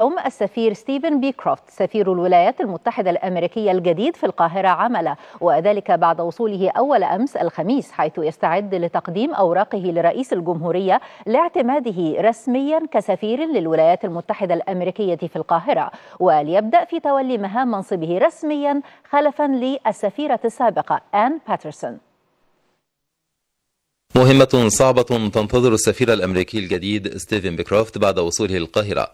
اليوم السفير ستيفن بيكروفت سفير الولايات المتحدة الأمريكية الجديد في القاهرة عمل وذلك بعد وصوله أول أمس الخميس حيث يستعد لتقديم أوراقه لرئيس الجمهورية لاعتماده رسميا كسفير للولايات المتحدة الأمريكية في القاهرة وليبدأ في تولي مهام منصبه رسميا خلفا للسفيرة السابقة آن باترسون مهمة صعبة تنتظر السفير الأمريكي الجديد ستيفن بيكروفت بعد وصوله القاهرة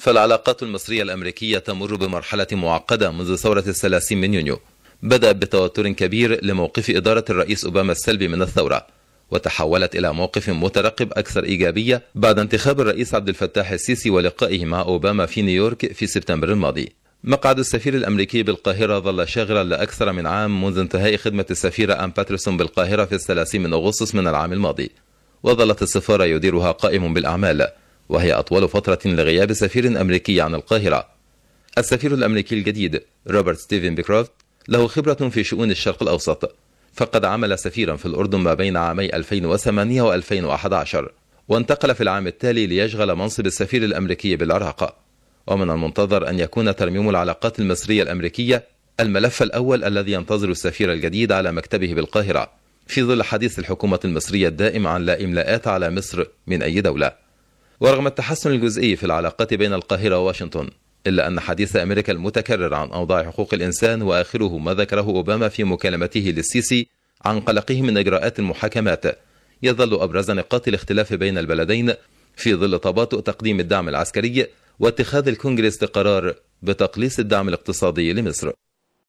فالعلاقات المصرية الأمريكية تمر بمرحلة معقدة منذ ثورة الثلاثين من يونيو بدأت بتوتر كبير لموقف إدارة الرئيس أوباما السلبي من الثورة وتحولت إلى موقف مترقب أكثر إيجابية بعد انتخاب الرئيس عبد الفتاح السيسي ولقائه مع أوباما في نيويورك في سبتمبر الماضي مقعد السفير الأمريكي بالقاهرة ظل شاغرا لأكثر من عام منذ انتهاء خدمة السفيرة أم باترسون بالقاهرة في الثلاثين من أغسطس من العام الماضي وظلت السفارة يديرها قائم بالأعمال وهي أطول فترة لغياب سفير أمريكي عن القاهرة السفير الأمريكي الجديد روبرت ستيفن بيكروفت له خبرة في شؤون الشرق الأوسط فقد عمل سفيرا في الأردن ما بين عامي 2008 و 2011 وانتقل في العام التالي ليشغل منصب السفير الأمريكي بالعراق ومن المنتظر أن يكون ترميم العلاقات المصرية الأمريكية الملف الأول الذي ينتظر السفير الجديد على مكتبه بالقاهرة في ظل حديث الحكومة المصرية الدائم عن لا إملاءات على مصر من أي دولة ورغم التحسن الجزئي في العلاقات بين القاهرة وواشنطن إلا أن حديث أمريكا المتكرر عن أوضاع حقوق الإنسان وآخره ما ذكره أوباما في مكالمته للسيسي عن قلقه من إجراءات المحاكمات يظل أبرز نقاط الاختلاف بين البلدين في ظل تباطؤ تقديم الدعم العسكري واتخاذ الكونغرس قرار بتقليص الدعم الاقتصادي لمصر